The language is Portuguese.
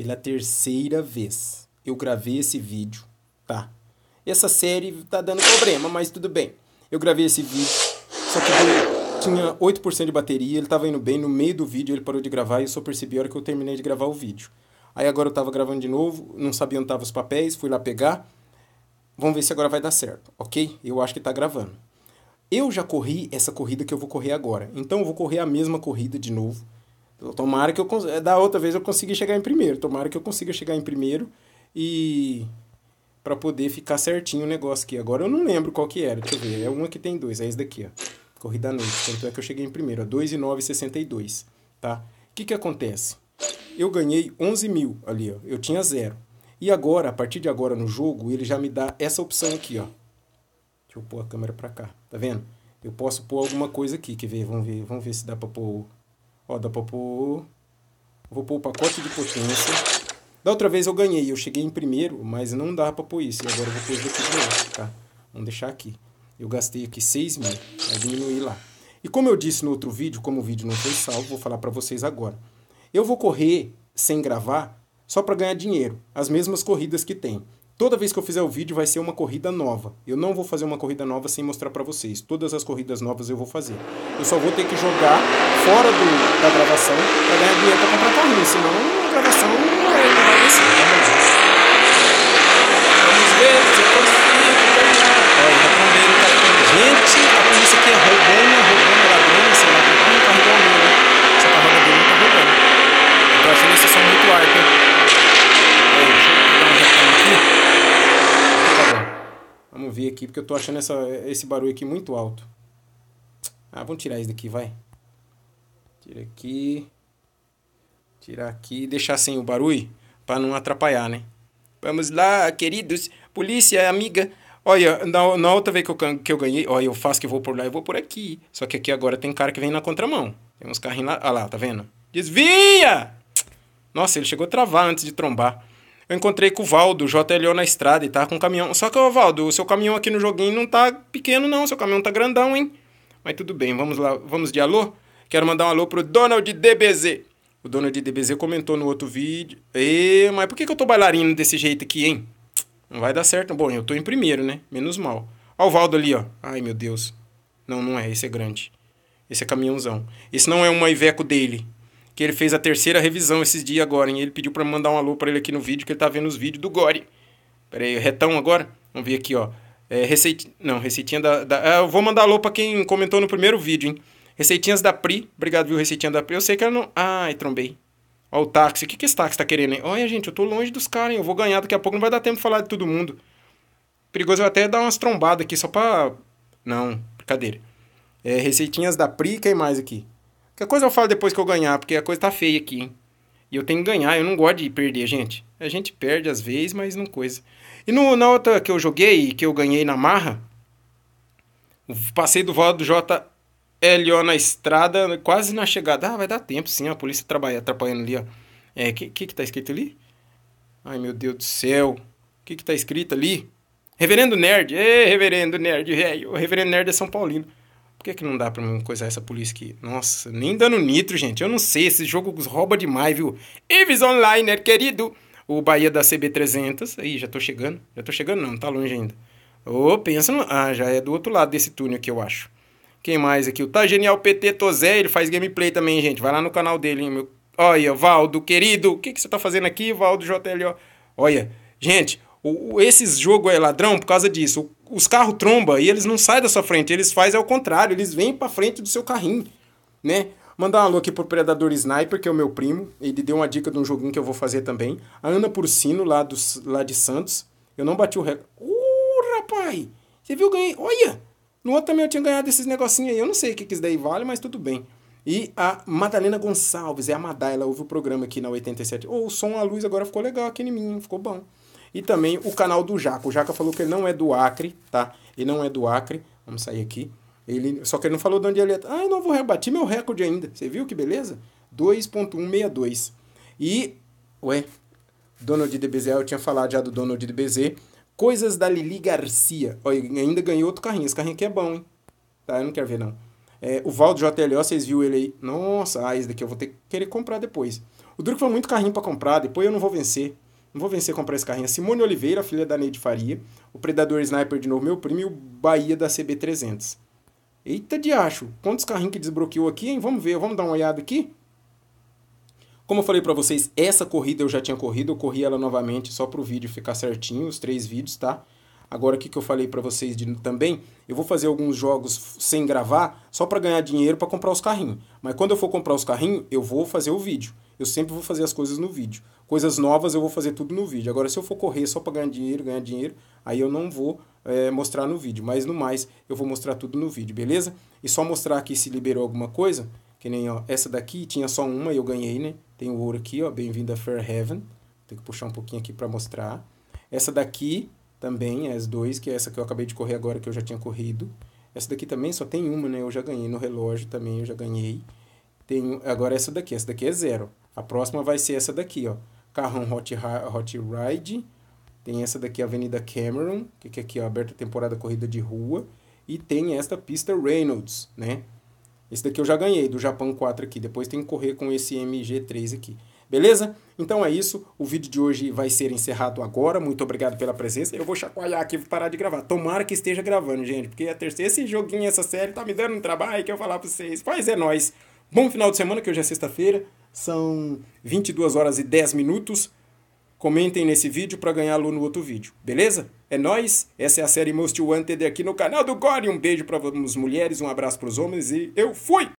pela terceira vez. Eu gravei esse vídeo, tá? Essa série tá dando problema, mas tudo bem. Eu gravei esse vídeo, só que ele tinha 8% de bateria, ele tava indo bem, no meio do vídeo ele parou de gravar e eu só percebi a hora que eu terminei de gravar o vídeo. Aí agora eu tava gravando de novo, não sabia onde tava os papéis, fui lá pegar. Vamos ver se agora vai dar certo, ok? Eu acho que tá gravando. Eu já corri essa corrida que eu vou correr agora, então eu vou correr a mesma corrida de novo Tomara que eu consiga. É, da outra vez eu consegui chegar em primeiro. Tomara que eu consiga chegar em primeiro e. para poder ficar certinho o negócio aqui. Agora eu não lembro qual que era. Deixa eu ver. É uma que tem dois. É esse daqui, ó. Corrida noite. Tanto é que eu cheguei em primeiro. 2,962. Tá? O que que acontece? Eu ganhei 11 mil ali, ó. Eu tinha zero. E agora, a partir de agora no jogo, ele já me dá essa opção aqui, ó. Deixa eu pôr a câmera pra cá. Tá vendo? Eu posso pôr alguma coisa aqui. Quer ver? Vamos ver, vamos ver se dá pra pôr Ó, dá pra pôr... Vou pôr o pacote de potência. Da outra vez eu ganhei, eu cheguei em primeiro, mas não dá pra pôr isso. E agora eu vou pôr isso de novo, tá? Vamos deixar aqui. Eu gastei aqui 6 mil, vai diminuir lá. E como eu disse no outro vídeo, como o vídeo não foi salvo, vou falar para vocês agora. Eu vou correr sem gravar só para ganhar dinheiro, as mesmas corridas que tem. Toda vez que eu fizer o vídeo vai ser uma corrida nova. Eu não vou fazer uma corrida nova sem mostrar para vocês. Todas as corridas novas eu vou fazer. Eu só vou ter que jogar fora do, da gravação pra ganhar dinheiro pra comprar carrinho, senão a gravação não vai acontecer. aqui, porque eu tô achando essa, esse barulho aqui muito alto. Ah, vamos tirar isso daqui, vai. Tira aqui. Tirar aqui deixar sem o barulho para não atrapalhar, né? Vamos lá, queridos. Polícia, amiga. Olha, na, na outra vez que eu, que eu ganhei, olha, eu faço que eu vou por lá e vou por aqui. Só que aqui agora tem cara que vem na contramão. Tem uns carrinhos lá. Olha ah lá, tá vendo? Desvia! Nossa, ele chegou a travar antes de trombar eu encontrei com o Valdo, o JLO na estrada e tá com o caminhão. Só que, ô Valdo, o seu caminhão aqui no joguinho não tá pequeno, não. O seu caminhão tá grandão, hein? Mas tudo bem, vamos lá, vamos de alô? Quero mandar um alô pro Donald DBZ. O Donald DBZ comentou no outro vídeo. Ê, mas por que, que eu tô bailarino desse jeito aqui, hein? Não vai dar certo. Bom, eu tô em primeiro, né? Menos mal. Ó o Valdo ali, ó. Ai, meu Deus. Não, não é. Esse é grande. Esse é caminhãozão. Esse não é uma Iveco dele que ele fez a terceira revisão esses dias agora, e ele pediu para mandar um alô para ele aqui no vídeo, que ele tá vendo os vídeos do Gore. Pera aí, retão agora? Vamos ver aqui, ó. É, não, receitinha da, da... Ah, eu vou mandar alô pra quem comentou no primeiro vídeo, hein. Receitinhas da Pri, obrigado, viu, receitinha da Pri. Eu sei que ela não... Ai, trombei. Ó o táxi, o que que esse táxi tá querendo, hein? Olha, gente, eu tô longe dos caras, hein, eu vou ganhar, daqui a pouco não vai dar tempo de falar de todo mundo. Perigoso é eu até dar umas trombadas aqui, só pra... Não, brincadeira. É, receitinhas da Pri, quem mais aqui? Que coisa eu falo depois que eu ganhar, porque a coisa tá feia aqui, hein? E eu tenho que ganhar, eu não gosto de perder, gente. A gente perde às vezes, mas não coisa. E no, na outra que eu joguei, que eu ganhei na marra, passei do Valdo J. JLO na estrada, quase na chegada. Ah, vai dar tempo sim, a polícia trabalha, atrapalhando ali, ó. É, o que, que que tá escrito ali? Ai, meu Deus do céu. O que que tá escrito ali? Reverendo Nerd. Ei, Reverendo Nerd, rei O Reverendo Nerd é São Paulino. Por que, que não dá pra mim coisar essa polícia aqui? Nossa, nem dando nitro, gente. Eu não sei, esse jogo rouba demais, viu? Ives Online, querido! O Bahia da CB300. Aí, já tô chegando. Já tô chegando, não, tá longe ainda. Ô, oh, pensa no... Ah, já é do outro lado desse túnel aqui, eu acho. Quem mais aqui? O Tá Genial PT Tozé, ele faz gameplay também, gente. Vai lá no canal dele, hein, meu. Olha, Valdo, querido, o que, que você tá fazendo aqui, Valdo JLO? Olha, gente, o, esses jogos é ladrão por causa disso. O os carros tromba e eles não saem da sua frente, eles fazem ao contrário, eles vêm para frente do seu carrinho, né? Mandar um alô aqui pro Predador Sniper, que é o meu primo, ele deu uma dica de um joguinho que eu vou fazer também. A Ana Porcino, lá, dos lá de Santos, eu não bati o recorde. Uh, rapaz! Você viu, ganhei. Olha! No outro também eu tinha ganhado esses negocinhos aí, eu não sei o que, que isso daí vale, mas tudo bem. E a Madalena Gonçalves, é a Madá, ela ouve o programa aqui na 87. Ô, oh, o som, a luz agora ficou legal aqui em mim, ficou bom. E também o canal do Jaca. O Jaca falou que ele não é do Acre, tá? Ele não é do Acre. Vamos sair aqui. Ele, só que ele não falou de onde ele é. Ah, eu não vou rebater meu recorde ainda. Você viu que beleza? 2.162. E, ué, Donald DBZ, eu tinha falado já do Donald DBZ. Coisas da Lili Garcia. Olha, ainda ganhou outro carrinho. Esse carrinho aqui é bom, hein? Tá, eu não quero ver, não. É, o Valdo JLO, vocês viram ele aí. Nossa, ah, esse daqui eu vou ter que querer comprar depois. O Duro foi muito carrinho para comprar, depois eu não vou vencer. Não vou vencer comprar esse carrinho. A Simone Oliveira, filha da Neide Faria. O Predador Sniper de novo, meu primo. E o Bahia da CB300. Eita diacho. Quantos carrinhos que desbloqueou aqui, hein? Vamos ver, vamos dar uma olhada aqui. Como eu falei para vocês, essa corrida eu já tinha corrido. Eu corri ela novamente só pro vídeo ficar certinho, os três vídeos, tá? Agora, o que, que eu falei para vocês de, também, eu vou fazer alguns jogos sem gravar, só para ganhar dinheiro para comprar os carrinhos. Mas quando eu for comprar os carrinhos, eu vou fazer o vídeo. Eu sempre vou fazer as coisas no vídeo. Coisas novas eu vou fazer tudo no vídeo. Agora, se eu for correr só para ganhar dinheiro, ganhar dinheiro, aí eu não vou é, mostrar no vídeo. Mas no mais, eu vou mostrar tudo no vídeo, beleza? E só mostrar aqui se liberou alguma coisa, que nem ó, essa daqui tinha só uma e eu ganhei, né? Tem o ouro aqui, ó, bem-vindo a Fair Heaven. Tem que puxar um pouquinho aqui para mostrar. Essa daqui também é as dois, que é essa que eu acabei de correr agora, que eu já tinha corrido. Essa daqui também só tem uma, né? Eu já ganhei no relógio também, eu já ganhei. Tenho agora é essa daqui, essa daqui é zero. A próxima vai ser essa daqui, ó. Carrão Hot, Hot Ride. Tem essa daqui, Avenida Cameron, que, que é aqui ó, aberta temporada corrida de rua. E tem esta pista Reynolds, né? Esse daqui eu já ganhei, do Japão 4 aqui. Depois tem que correr com esse MG3 aqui. Beleza? Então é isso. O vídeo de hoje vai ser encerrado agora. Muito obrigado pela presença. Eu vou chacoalhar aqui e parar de gravar. Tomara que esteja gravando, gente, porque a é terceira, esse joguinho, essa série tá me dando um trabalho que eu falar pra vocês. Pois é nós. Bom final de semana, que hoje é sexta-feira. São 22 horas e 10 minutos. Comentem nesse vídeo para ganhar aluno no outro vídeo, beleza? É nós. Essa é a série Most Wanted aqui no canal do Gore. Um beijo para as mulheres, um abraço para os homens e eu fui!